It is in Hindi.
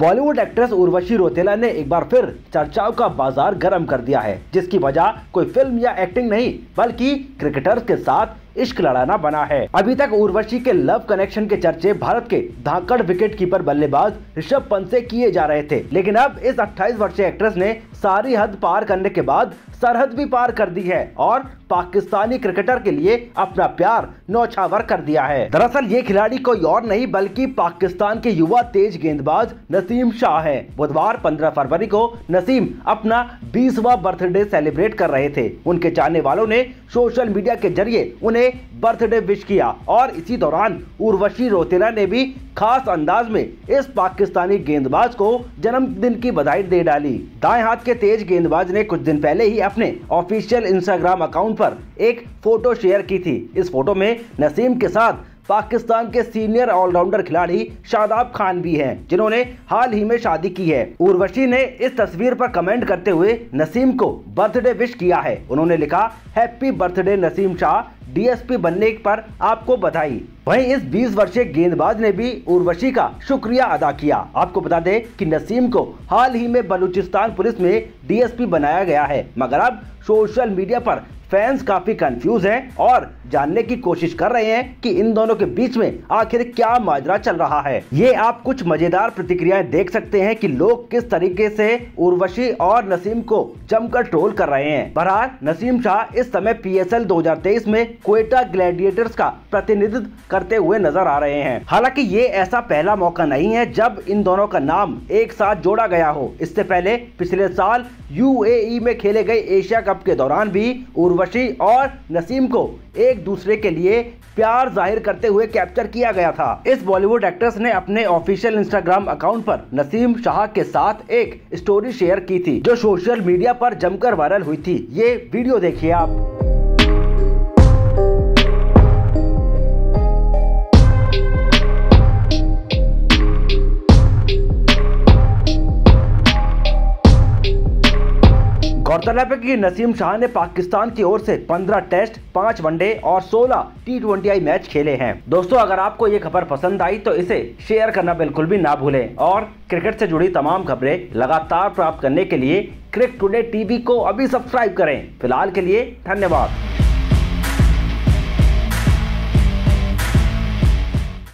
बॉलीवुड एक्ट्रेस उर्वशी रोतेला ने एक बार फिर चर्चाओं का बाजार गर्म कर दिया है जिसकी वजह कोई फिल्म या एक्टिंग नहीं बल्कि क्रिकेटर्स के साथ इश्क लड़ाना बना है अभी तक उर्वशी के लव कनेक्शन के चर्चे भारत के धाकड़ विकेट कीपर बल्लेबाज ऋषभ पंत से किए जा रहे थे लेकिन अब इस 28 वर्षीय एक्ट्रेस ने सारी हद पार करने के बाद सरहद भी पार कर दी है और पाकिस्तानी क्रिकेटर के लिए अपना प्यार नौछावर कर दिया है दरअसल ये खिलाड़ी कोई और नहीं बल्कि पाकिस्तान के युवा तेज गेंदबाज नसीम शाह है बुधवार 15 फरवरी को नसीम अपना 20वां बर्थडे सेलिब्रेट कर रहे थे उनके चाहने वालों ने सोशल मीडिया के जरिए उन्हें ने बर्थडे विश किया और इसी दौरान उर्वशी रोतेला ने भी खास अंदाज में इस पाकिस्तानी गेंदबाज को जन्मदिन की बधाई दे डाली दाएं हाथ के तेज गेंदबाज ने कुछ दिन पहले ही अपने ऑफिशियल इंस्टाग्राम अकाउंट पर एक फोटो शेयर की थी इस फोटो में नसीम के साथ पाकिस्तान के सीनियर ऑलराउंडर खिलाड़ी शादाब खान भी हैं जिन्होंने हाल ही में शादी की है उर्वशी ने इस तस्वीर पर कमेंट करते हुए नसीम को बर्थडे विश किया है उन्होंने लिखा happy birthday Naseem Shah DSP बनने पर आपको बधाई वहीं इस 20 वर्षीय गेंदबाज ने भी उर्वशी का शुक्रिया अदा किया आपको बता दें कि नसीम को हाल ही में बलूचिस्तान पुलिस में डीएसपी बनाया गया है मगर अब सोशल मीडिया पर फैंस काफी कंफ्यूज हैं और जानने की कोशिश कर रहे हैं कि इन दोनों के बीच में आखिर क्या माजरा चल रहा है ये आप कुछ मजेदार प्रतिक्रियाएं देख सकते हैं कि लोग किस तरीके से उर्वशी और नसीम को जमकर ट्रोल कर रहे हैं बहरहाल नसीम शाह इस समय पी 2023 में कोयटा ग्लैडिएटर्स का प्रतिनिधित्व करते हुए नजर आ रहे हैं हालांकि ये ऐसा पहला मौका नहीं है जब इन दोनों का नाम एक साथ जोड़ा गया हो इससे पहले पिछले साल यू e में खेले गए एशिया कप के दौरान भी उर्वशी उर्वशी और नसीम को एक दूसरे के लिए प्यार जाहिर करते हुए कैप्चर किया गया था इस बॉलीवुड एक्ट्रेस ने अपने ऑफिशियल इंस्टाग्राम अकाउंट पर नसीम शाह के साथ एक स्टोरी शेयर की थी जो सोशल मीडिया पर जमकर वायरल हुई थी ये वीडियो देखिए आप गौरतलब है कि नसीम शाह ने पाकिस्तान की ओर से 15 टेस्ट पाँच वनडे और 16 टी ट्वेंटी मैच खेले हैं दोस्तों अगर आपको ये खबर पसंद आई तो इसे शेयर करना बिल्कुल भी ना भूलें और क्रिकेट से जुड़ी तमाम खबरें लगातार प्राप्त करने के लिए क्रिक टुडे टीवी को अभी सब्सक्राइब करें फिलहाल के लिए धन्यवाद